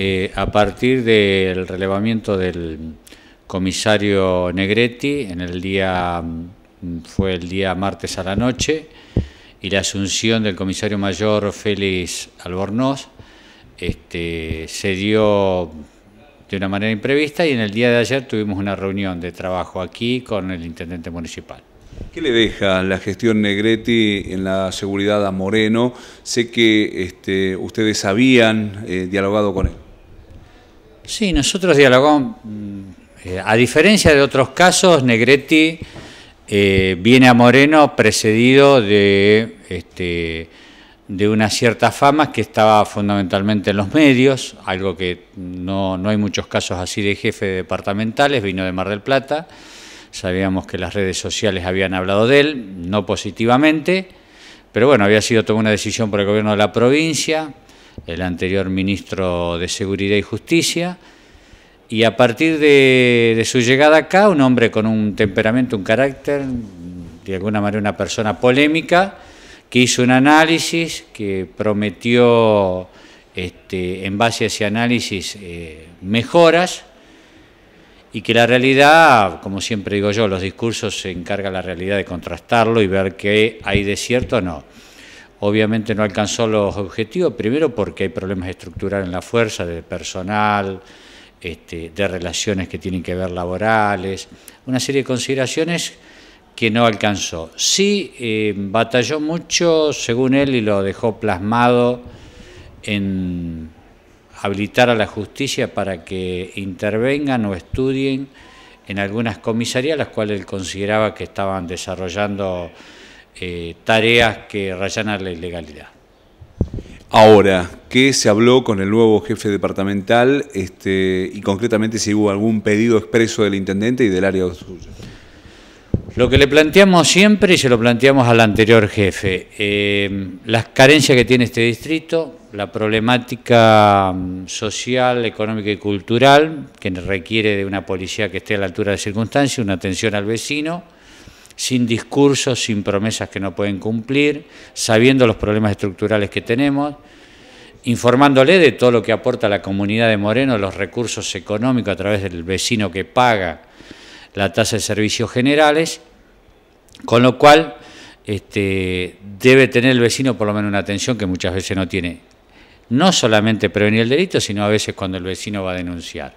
Eh, a partir del relevamiento del comisario Negretti, en el día mm, fue el día martes a la noche, y la asunción del comisario mayor Félix Albornoz, este, se dio de una manera imprevista y en el día de ayer tuvimos una reunión de trabajo aquí con el intendente municipal. ¿Qué le deja la gestión Negretti en la seguridad a Moreno? Sé que este, ustedes habían eh, dialogado con él. Sí, nosotros dialogamos, mm, eh, a diferencia de otros casos, Negretti eh, viene a Moreno precedido de, este, de una cierta fama que estaba fundamentalmente en los medios, algo que no, no hay muchos casos así de jefe de departamentales, vino de Mar del Plata, sabíamos que las redes sociales habían hablado de él, no positivamente, pero bueno, había sido tomada una decisión por el gobierno de la provincia, el anterior ministro de Seguridad y Justicia, y a partir de, su llegada acá, un hombre con un temperamento, un carácter, de alguna manera una persona polémica, que hizo un análisis, que prometió este, en base a ese análisis eh, mejoras, y que la realidad, como siempre digo yo, los discursos se encarga la realidad de contrastarlo y ver qué hay de cierto o no. Obviamente no alcanzó los objetivos, primero porque hay problemas estructurales en la fuerza, de personal, este, de relaciones que tienen que ver laborales, una serie de consideraciones que no alcanzó. Sí, eh, batalló mucho, según él, y lo dejó plasmado en habilitar a la justicia para que intervengan o estudien en algunas comisarías, las cuales él consideraba que estaban desarrollando eh, tareas que rayan a la ilegalidad. Ahora, ¿qué se habló con el nuevo jefe departamental este, y concretamente si hubo algún pedido expreso del intendente y del área suya? Lo que le planteamos siempre y se lo planteamos al anterior jefe, eh, las carencias que tiene este distrito, la problemática mm, social, económica y cultural que requiere de una policía que esté a la altura de circunstancias, una atención al vecino sin discursos, sin promesas que no pueden cumplir, sabiendo los problemas estructurales que tenemos, informándole de todo lo que aporta la comunidad de Moreno, los recursos económicos a través del vecino que paga la tasa de servicios generales, con lo cual este, debe tener el vecino por lo menos una atención que muchas veces no tiene. No solamente prevenir el delito, sino a veces cuando el vecino va a denunciar.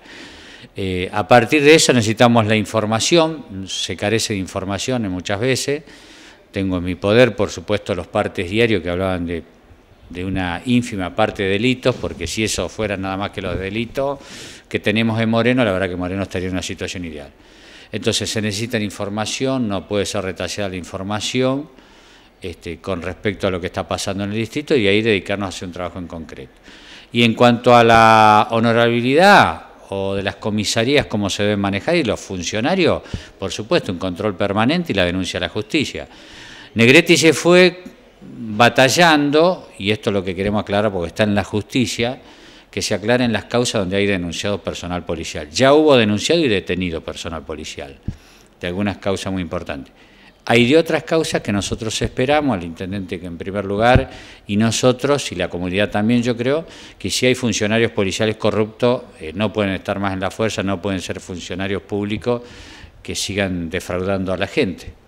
Eh, a partir de eso necesitamos la información, se carece de información muchas veces. Tengo en mi poder, por supuesto, los partes diarios que hablaban de, una ínfima parte de delitos, porque si eso fuera nada más que los delitos que tenemos en Moreno, la verdad que Moreno estaría en una situación ideal. Entonces se necesita información, no puede ser retallada la información este, con respecto a lo que está pasando en el distrito y ahí dedicarnos a hacer un trabajo en concreto. Y en cuanto a la honorabilidad, o de las comisarías cómo se deben manejar y los funcionarios, por supuesto, un control permanente y la denuncia a la justicia. Negretti se fue batallando, y esto es lo que queremos aclarar porque está en la justicia, que se aclaren las causas donde hay denunciado personal policial. Ya hubo denunciado y detenido personal policial, de algunas causas muy importantes. Hay de otras causas que nosotros esperamos, al intendente que en primer lugar, y nosotros, y la comunidad también, yo creo, que si hay funcionarios policiales corruptos, eh, no pueden estar más en la fuerza, no pueden ser funcionarios públicos que sigan defraudando a la gente.